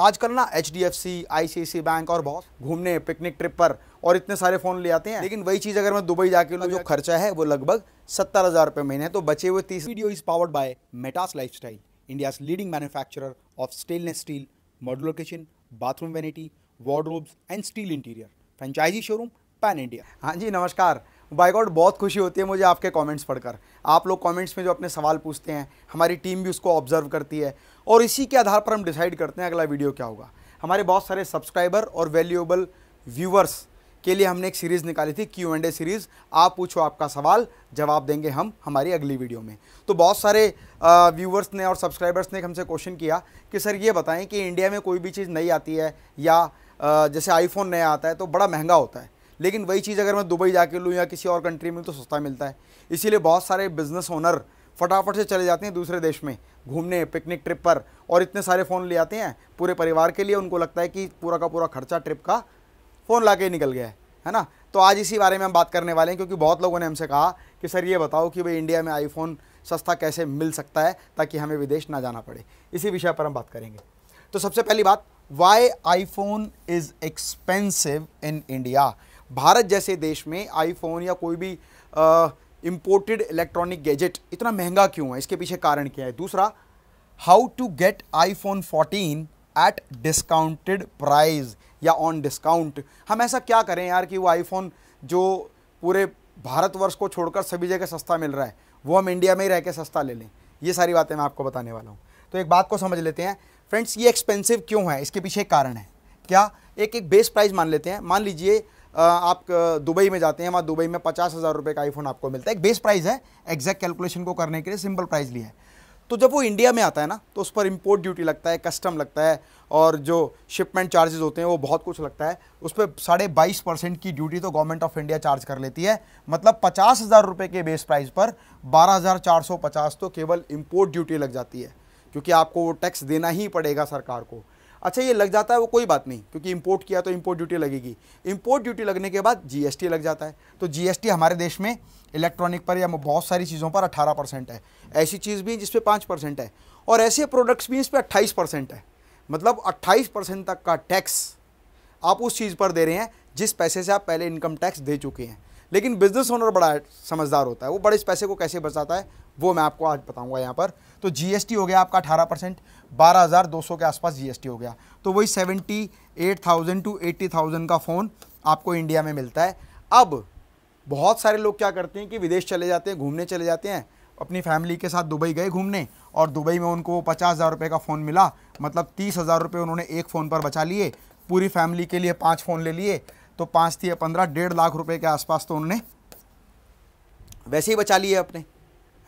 आजकल ना H D F C I C C bank और बहुत घूमने पिकनिक ट्रिप पर और इतने सारे फ़ोन ले आते हैं लेकिन वही चीज़ अगर मैं दुबई जाके ना जो खर्चा है वो लगभग सत्तर हज़ार रुपये महीने तो बचे हुए तीस video is powered by Metas life style India's leading manufacturer of stainless steel modular kitchen bathroom vanity wardrobes and steel interior franchise showroom pan India हाँ जी नमस्कार बाय गॉड बहुत खुशी होती है मुझे आपके कमेंट्स पढ़कर आप लोग कमेंट्स में जो अपने सवाल पूछते हैं हमारी टीम भी उसको ऑब्जर्व करती है और इसी के आधार पर हम डिसाइड करते हैं अगला वीडियो क्या होगा हमारे बहुत सारे सब्सक्राइबर और वैल्यूएबल व्यूअर्स के लिए हमने एक सीरीज़ निकाली थी क्यू एंड ए सीरीज़ आप पूछो आपका सवाल जवाब देंगे हम हमारी अगली वीडियो में तो बहुत सारे व्यूअर्स ने और सब्सक्राइबर्स ने हमसे क्वेश्चन किया कि सर ये बताएं कि इंडिया में कोई भी चीज़ नई आती है या आ, जैसे आईफोन नया आता है तो बड़ा महंगा होता है लेकिन वही चीज़ अगर मैं दुबई जा लूँ या किसी और कंट्री में तो सस्ता मिलता है इसीलिए बहुत सारे बिज़नेस ओनर फटाफट से चले जाते हैं दूसरे देश में घूमने पिकनिक ट्रिप पर और इतने सारे फ़ोन ले आते हैं पूरे परिवार के लिए उनको लगता है कि पूरा का पूरा खर्चा ट्रिप का फ़ोन ला के निकल गया है है ना तो आज इसी बारे में हम बात करने वाले हैं क्योंकि बहुत लोगों ने हमसे कहा कि सर ये बताओ कि भाई इंडिया में आईफोन सस्ता कैसे मिल सकता है ताकि हमें विदेश ना जाना पड़े इसी विषय पर हम बात करेंगे तो सबसे पहली बात why iPhone is expensive in India Bharat जैसे देश में आईफोन या कोई भी आ, इम्पोर्टेड इलेक्ट्रॉनिक गैजेट इतना महंगा क्यों है इसके पीछे कारण क्या है दूसरा how to get iPhone 14 at discounted price या ऑन डिस्काउंट हम ऐसा क्या करें यार कि वो आईफोन जो पूरे भारतवर्ष को छोड़कर सभी जगह सस्ता मिल रहा है वो हम इंडिया में ही रह के सस्ता ले लें ये सारी बातें मैं आपको बताने वाला हूँ तो एक बात को समझ लेते हैं फ्रेंड्स ये एक्सपेंसिव क्यों है इसके पीछे कारण है क्या एक एक बेस प्राइस मान लेते हैं मान लीजिए आप दुबई में जाते हैं वहाँ दुबई में पचास हज़ार रुपये का आईफोन आपको मिलता है एक बेस प्राइस है एग्जैक्ट कैलकुलेशन को करने के लिए सिंपल प्राइस लिया है तो जब वो इंडिया में आता है ना तो उस पर इम्पोर्ट ड्यूटी लगता है कस्टम लगता है और जो शिपमेंट चार्जेस होते हैं वो बहुत कुछ लगता है उस पर साढ़े बाईस परसेंट की ड्यूटी तो गवर्नमेंट ऑफ इंडिया चार्ज कर लेती है मतलब पचास हज़ार रुपये के बेस प्राइस पर बारह हज़ार चार सौ पचास तो केवल इम्पोर्ट ड्यूटी लग जाती है क्योंकि आपको वो टैक्स देना ही पड़ेगा सरकार को अच्छा ये लग जाता है वो कोई बात नहीं क्योंकि इम्पोर्ट किया तो इम्पोर्ट ड्यूटी लगेगी इम्पोर्ट ड्यूटी लगने के बाद जीएसटी लग जाता है तो जीएसटी हमारे देश में इलेक्ट्रॉनिक पर या बहुत सारी चीज़ों पर अट्ठारह परसेंट है ऐसी चीज़ भी जिसपे पाँच परसेंट है और ऐसे प्रोडक्ट्स भी इस पर अट्ठाईस परसेंट है मतलब अट्ठाईस परसेंट तक का टैक्स आप उस चीज़ पर दे रहे हैं जिस पैसे से आप पहले इनकम टैक्स दे चुके हैं लेकिन बिजनेस ओनर बड़ा समझदार होता है वो बड़े इस पैसे को कैसे बचाता है वो मैं आपको आज बताऊंगा यहाँ पर तो जीएसटी हो गया आपका 18 परसेंट बारह हज़ार दो सौ के आसपास जीएसटी हो गया तो वही seventy eight thousand to eighty thousand का फ़ोन आपको इंडिया में मिलता है अब बहुत सारे लोग क्या करते हैं कि विदेश चले जाते हैं घूमने चले जाते हैं अपनी फैमिली के साथ दुबई गए घूमने और दुबई में उनको पचास हज़ार रुपये का फ़ोन मिला मतलब तीस हज़ार रुपये उन्होंने एक फ़ोन पर बचा लिए पूरी फैमिली के लिए पाँच फ़ोन ले लिए तो पाँच थी पंद्रह डेढ़ लाख रुपए के आसपास तो उन्होंने वैसे ही बचा लिए अपने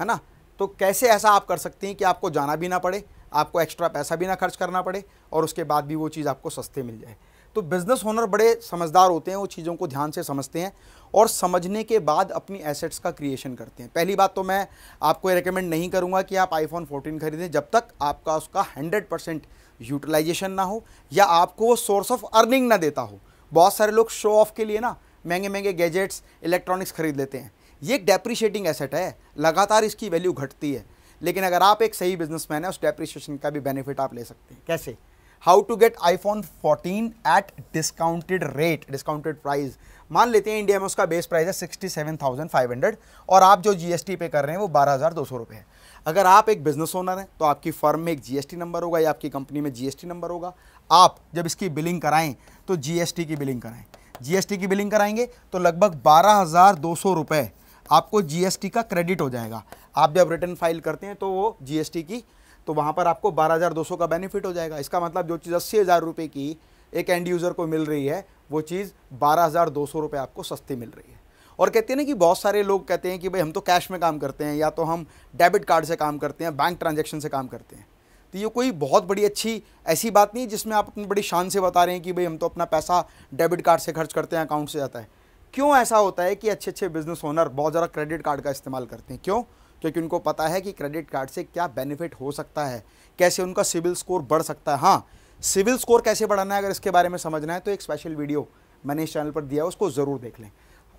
है ना तो कैसे ऐसा आप कर सकती हैं कि आपको जाना भी ना पड़े आपको एक्स्ट्रा पैसा भी ना खर्च करना पड़े और उसके बाद भी वो चीज़ आपको सस्ते मिल जाए तो बिज़नेस ओनर बड़े समझदार होते हैं वो चीज़ों को ध्यान से समझते हैं और समझने के बाद अपनी एसेट्स का क्रिएशन करते हैं पहली बात तो मैं आपको ये रिकमेंड नहीं करूँगा कि आप आईफोन 14 खरीदें जब तक आपका उसका 100 परसेंट यूटिलाइजेशन ना हो या आपको वो सोर्स ऑफ अर्निंग ना देता हो बहुत सारे लोग शो ऑफ के लिए ना महंगे महंगे गैजेट्स इलेक्ट्रॉनिक्स खरीद लेते हैं ये एक डेप्रिशिएटिंग एसेट है लगातार इसकी वैल्यू घटती है लेकिन अगर आप एक सही बिजनेसमैन है उस डेप्रिशिएशन का भी बेनिफिट आप ले सकते हैं कैसे how to get iPhone 14 at discounted rate discounted price मान लेते हैं इंडिया में उसका बेस प्राइस है sixty seven thousand five hundred और आप जो जीएसटी पे कर रहे हैं वो बारह हज़ार दो सौ रुपये है अगर आप एक बिजनेस ओनर हैं तो आपकी फर्म में एक जीएसटी नंबर होगा या आपकी कंपनी में जीएसटी नंबर होगा आप जब इसकी बिलिंग कराएं तो जीएसटी की बिलिंग कराएं जीएसटी की बिलिंग कराएंगे तो लगभग बारह हज़ार दो सौ रुपये आपको जीएसटी का क्रेडिट हो जाएगा आप जब रिटर्न फाइल करते हैं तो वो जीएसटी की तो वहाँ पर आपको बारह हज़ार दो सौ का बेनिफिट हो जाएगा इसका मतलब जो चीज़ अस्सी हज़ार रुपये की एक एंड यूज़र को मिल रही है वो चीज़ बारह हज़ार दो सौ रुपये आपको सस्ती मिल रही है और कहते हैं ना कि बहुत सारे लोग कहते हैं कि भाई हम तो कैश में काम करते हैं या तो हम डेबिट कार्ड से काम करते हैं बैंक ट्रांजेक्शन से काम करते हैं तो ये कोई बहुत बड़ी अच्छी ऐसी बात नहीं जिसमें आप अपनी बड़ी शान से बता रहे हैं कि भाई हम तो अपना पैसा डेबिट कार्ड से खर्च करते हैं अकाउंट से जाता है क्यों ऐसा होता है कि अच्छे अच्छे बिजनेस ओनर बहुत ज़्यादा क्रेडिट कार्ड का इस्तेमाल करते हैं क्यों क्योंकि उनको पता है कि क्रेडिट कार्ड से क्या बेनिफिट हो सकता है कैसे उनका सिविल स्कोर बढ़ सकता है हाँ सिविल स्कोर कैसे बढ़ाना है अगर इसके बारे में समझना है तो एक स्पेशल वीडियो मैंने इस चैनल पर दिया उसको ज़रूर देख लें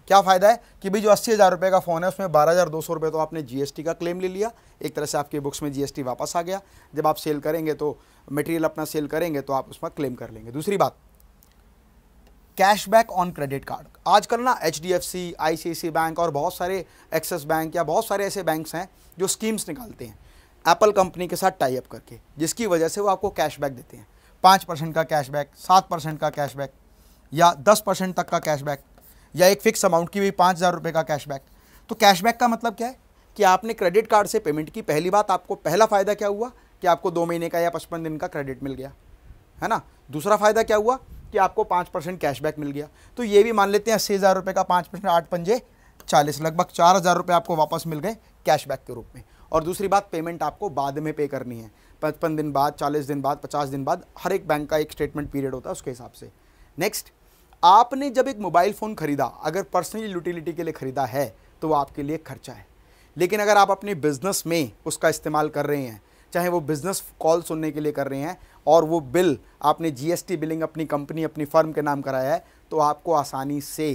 क्या फ़ायदा है कि भाई जो अस्सी हज़ार रुपये का फ़ोन है उसमें बारह हज़ार दो सौ रुपये तो आपने जीएसटी का क्लेम ले लिया एक तरह से आपके बुक्स में जीएसटी वापस आ गया जब आप सेल करेंगे तो मटेरियल अपना सेल करेंगे तो आप उसमें क्लेम कर लेंगे दूसरी बात कैशबैक ऑन क्रेडिट कार्ड आजकल ना H D F C I C C bank और बहुत सारे एक्सिस बैंक या बहुत सारे ऐसे बैंक्स हैं जो स्कीम्स निकालते हैं एप्पल कंपनी के साथ टाई अप करके जिसकी वजह से वो आपको कैशबैक देते हैं पाँच परसेंट का कैशबैक सात परसेंट का कैशबैक या दस परसेंट तक का कैशबैक या एक फिक्स अमाउंट की भी पाँच हज़ार रुपये का कैशबैक तो कैशबैक का मतलब क्या है कि आपने क्रेडिट कार्ड से पेमेंट की पहली बात आपको पहला फ़ायदा क्या हुआ कि आपको दो महीने का या पचपन दिन का क्रेडिट मिल गया है ना दूसरा फ़ायदा क्या हुआ कि आपको पाँच परसेंट कैशबैक मिल गया तो ये भी मान लेते हैं अस्सी हज़ार रुपये का पाँच परसेंट आठ पंजे चालीस लगभग चार हज़ार रुपये आपको वापस मिल गए कैशबैक के रूप में और दूसरी बात पेमेंट आपको बाद में पे करनी है पचपन दिन बाद चालीस दिन बाद पचास दिन बाद हर एक बैंक का एक स्टेटमेंट पीरियड होता है उसके हिसाब से नेक्स्ट आपने जब एक मोबाइल फ़ोन ख़रीदा अगर पर्सनल यूटिलिटी के लिए ख़रीदा है तो वो आपके लिए खर्चा है लेकिन अगर आप अपने बिज़नेस में उसका इस्तेमाल कर रहे हैं चाहे वो बिज़नेस कॉल सुनने के लिए कर रहे हैं और वो बिल आपने जीएसटी बिलिंग अपनी कंपनी अपनी फर्म के नाम कराया है तो आपको आसानी से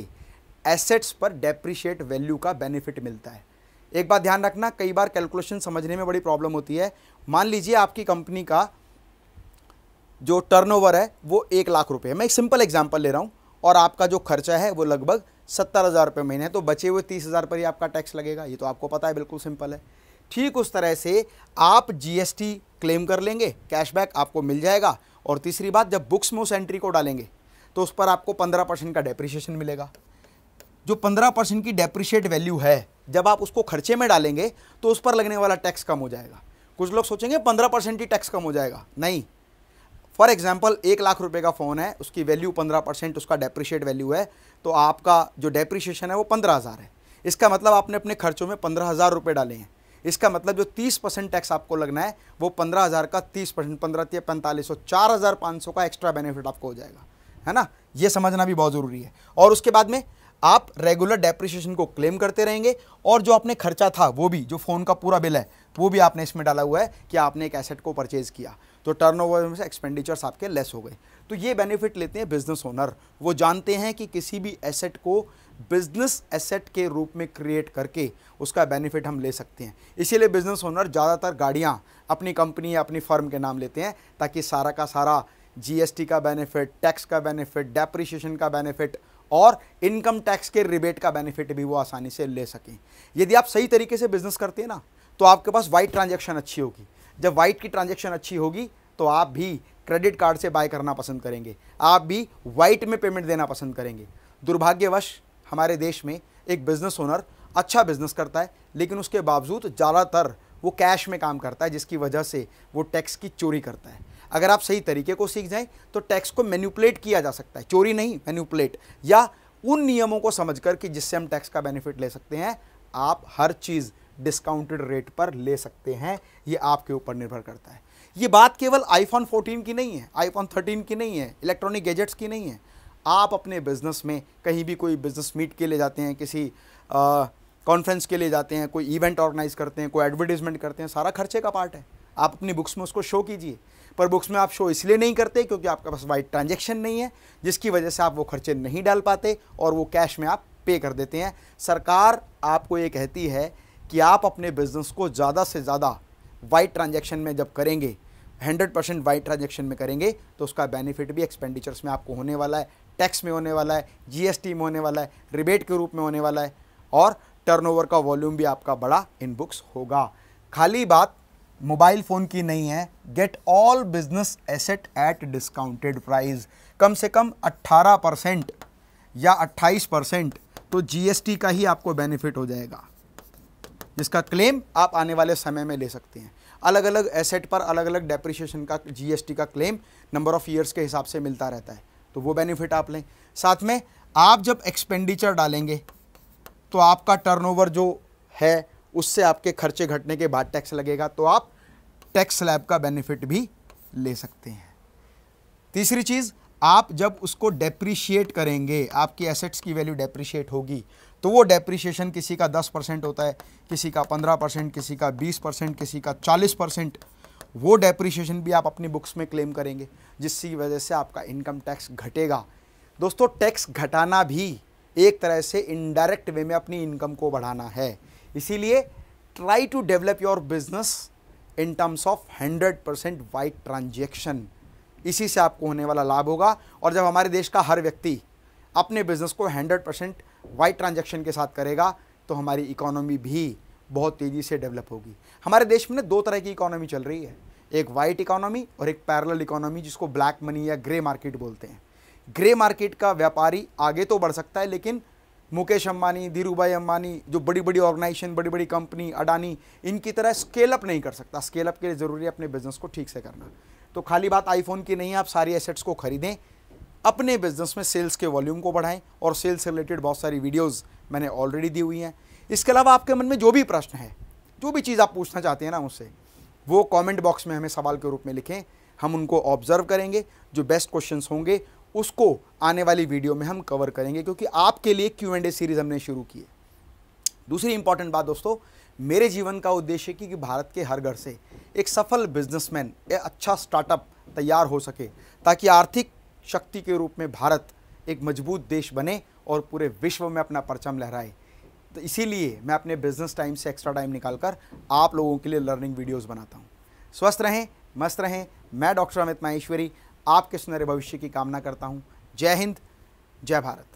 एसेट्स पर डेप्रिशिएट वैल्यू का बेनिफिट मिलता है एक बात ध्यान रखना कई बार कैलकुलेशन समझने में बड़ी प्रॉब्लम होती है मान लीजिए आपकी कंपनी का जो टर्नओवर है वो एक लाख रुपये मैं एक सिंपल एग्जाम्पल ले रहा हूँ और आपका जो खर्चा है वो लगभग सत्तर हज़ार रुपये महीने तो बचे हुए तीस हज़ार पर ही आपका टैक्स लगेगा ये तो आपको पता है बिल्कुल सिंपल है ठीक उस तरह से आप जीएसटी क्लेम कर लेंगे कैशबैक आपको मिल जाएगा और तीसरी बात जब बुक्स में उस एंट्री को डालेंगे तो उस पर आपको पंद्रह परसेंट का डेप्रिशिएशन मिलेगा जो पंद्रह परसेंट की डेप्रिशिएट वैल्यू है जब आप उसको खर्चे में डालेंगे तो उस पर लगने वाला टैक्स कम हो जाएगा कुछ लोग सोचेंगे पंद्रह परसेंट ही टैक्स कम हो जाएगा नहीं फॉर एग्जाम्पल एक लाख रुपये का फ़ोन है उसकी वैल्यू पंद्रह परसेंट उसका डेप्रिशिएट वैल्यू है तो आपका जो डेप्रिशिएशन है वो पंद्रह हज़ार है इसका मतलब आपने अपने खर्चों में पंद्रह हज़ार रुपये डाले हैं इसका मतलब जो तीस परसेंट टैक्स आपको लगना है वो पंद्रह हज़ार का तीस परसेंट पंद्रह पैंतालीस सौ चार हज़ार पाँच सौ का एक्स्ट्रा बेनिफिट आपको हो जाएगा है ना ये समझना भी बहुत ज़रूरी है और उसके बाद में आप रेगुलर डेप्रिशिएशन को क्लेम करते रहेंगे और जो आपने खर्चा था वो भी जो फ़ोन का पूरा बिल है वो भी आपने इसमें डाला हुआ है कि आपने एक एसेट को परचेज़ किया तो टर्नओवर में से एक्सपेंडिचर्स आपके लेस हो गए तो ये बेनिफिट लेते हैं बिजनेस ओनर वो जानते हैं कि किसी भी एसेट को बिजनेस एसेट के रूप में क्रिएट करके उसका बेनिफिट हम ले सकते हैं इसीलिए बिजनेस ओनर ज़्यादातर गाड़ियाँ अपनी कंपनी या अपनी फर्म के नाम लेते हैं ताकि सारा का सारा जीएसटी का बेनिफिट टैक्स का बेनिफिट डेप्रिशिएशन का बेनिफिट और इनकम टैक्स के रिबेट का बेनिफिट भी वो आसानी से ले सकें यदि आप सही तरीके से बिजनेस करते हैं ना तो आपके पास वाइट ट्रांजेक्शन अच्छी होगी जब वाइट की ट्रांजेक्शन अच्छी होगी तो आप भी क्रेडिट कार्ड से बाय करना पसंद करेंगे आप भी वाइट में पेमेंट देना पसंद करेंगे दुर्भाग्यवश हमारे देश में एक बिज़नेस ओनर अच्छा बिज़नेस करता है लेकिन उसके बावजूद ज़्यादातर वो कैश में काम करता है जिसकी वजह से वो टैक्स की चोरी करता है अगर आप सही तरीके को सीख जाएं तो टैक्स को मैन्यूपलेट किया जा सकता है चोरी नहीं मैन्यूपलेट या उन नियमों को समझ कर कि जिससे हम टैक्स का बेनिफिट ले सकते हैं आप हर चीज़ डिस्काउंटेड रेट पर ले सकते हैं ये आपके ऊपर निर्भर करता है ये बात केवल आईफोन 14 की नहीं है आईफोन 13 की नहीं है इलेक्ट्रॉनिक गैजेट्स की नहीं है आप अपने बिज़नेस में कहीं भी कोई बिज़नेस मीट के लिए जाते हैं किसी कॉन्फ्रेंस के लिए जाते हैं कोई इवेंट ऑर्गेनाइज करते हैं कोई एडवर्टीजमेंट करते हैं सारा खर्चे का पार्ट है आप अपनी बुक्स में उसको शो कीजिए पर बुक्स में आप शो इसलिए नहीं करते क्योंकि आपके पास वाइट ट्रांजेक्शन नहीं है जिसकी वजह से आप वो खर्चे नहीं डाल पाते और वो कैश में आप पे कर देते हैं सरकार आपको ये कहती है कि आप अपने बिज़नेस को ज़्यादा से ज़्यादा वाइट ट्रांजेक्शन में जब करेंगे 100 परसेंट वाइट ट्रांजेक्शन में करेंगे तो उसका बेनिफिट भी एक्सपेंडिचर्स में आपको होने वाला है टैक्स में होने वाला है जीएसटी में होने वाला है रिबेट के रूप में होने वाला है और टर्नओवर का वॉल्यूम भी आपका बड़ा इन बुक्स होगा खाली बात मोबाइल फ़ोन की नहीं है get all business asset at discounted price कम से कम 18 परसेंट या 28 परसेंट तो जीएसटी का ही आपको बेनिफिट हो जाएगा जिसका क्लेम आप आने वाले समय में ले सकते हैं अलग अलग एसेट पर अलग अलग डेप्रिशिएशन का जीएसटी का क्लेम नंबर ऑफ़ ईयर्स के हिसाब से मिलता रहता है तो वो बेनिफिट आप लें साथ में आप जब एक्सपेंडिचर डालेंगे तो आपका टर्नओवर जो है उससे आपके खर्चे घटने के बाद टैक्स लगेगा तो आप टैक्स स्लैब का बेनिफिट भी ले सकते हैं तीसरी चीज़ आप जब उसको डेप्रिशिएट करेंगे आपकी एसेट्स की वैल्यू डेप्रिशिएट होगी तो वो डेप्रिशिएशन किसी का 10 परसेंट होता है किसी का 15 परसेंट किसी का 20 परसेंट किसी का 40 परसेंट वो डेप्रिशिएशन भी आप अपनी बुक्स में क्लेम करेंगे जिसकी वजह से आपका इनकम टैक्स घटेगा दोस्तों टैक्स घटाना भी एक तरह से इनडायरेक्ट वे में अपनी इनकम को बढ़ाना है इसीलिए try to develop your business in terms of hundred percent white transaction इसी से आपको होने वाला लाभ होगा और जब हमारे देश का हर व्यक्ति अपने बिजनेस को हंड्रेड परसेंट वाइट ट्रांजेक्शन के साथ करेगा तो हमारी इकोनॉमी भी बहुत तेज़ी से डेवलप होगी हमारे देश में दो तरह की इकोनॉमी चल रही है एक वाइट इकोनॉमी और एक पैरल इकोनॉमी जिसको ब्लैक मनी या ग्रे मार्केट बोलते हैं ग्रे मार्केट का व्यापारी आगे तो बढ़ सकता है लेकिन मुकेश अंबानी धीरूभाई अंबानी जो बड़ी बड़ी ऑर्गेनाइजेशन बड़ी बड़ी कंपनी अडानी इनकी तरह स्केल अप नहीं कर सकता स्केल अप के लिए ज़रूरी है अपने बिजनेस को ठीक से करना तो खाली बात आईफोन की नहीं है आप सारी एसेट्स को खरीदें अपने बिजनेस में सेल्स के वॉल्यूम को बढ़ाएं और सेल्स से रिलेटेड बहुत सारी वीडियोस मैंने ऑलरेडी दी हुई हैं इसके अलावा आपके मन में जो भी प्रश्न है जो भी चीज़ आप पूछना चाहते हैं ना उससे वो कमेंट बॉक्स में हमें सवाल के रूप में लिखें हम उनको ऑब्जर्व करेंगे जो बेस्ट क्वेश्चंस होंगे उसको आने वाली वीडियो में हम कवर करेंगे क्योंकि आपके लिए क्यू एंड ए सीरीज हमने शुरू की है दूसरी इंपॉर्टेंट बात दोस्तों मेरे जीवन का उद्देश्य है कि भारत के हर घर से एक सफल बिजनेसमैन या अच्छा स्टार्टअप तैयार हो सके ताकि आर्थिक शक्ति के रूप में भारत एक मजबूत देश बने और पूरे विश्व में अपना परचम लहराए तो इसीलिए मैं अपने बिजनेस टाइम से एक्स्ट्रा टाइम निकालकर आप लोगों के लिए लर्निंग वीडियोस बनाता हूँ स्वस्थ रहें मस्त रहें मैं डॉक्टर अमित माहेश्वरी आपके सुनहरे भविष्य की कामना करता हूँ जय हिंद जय भारत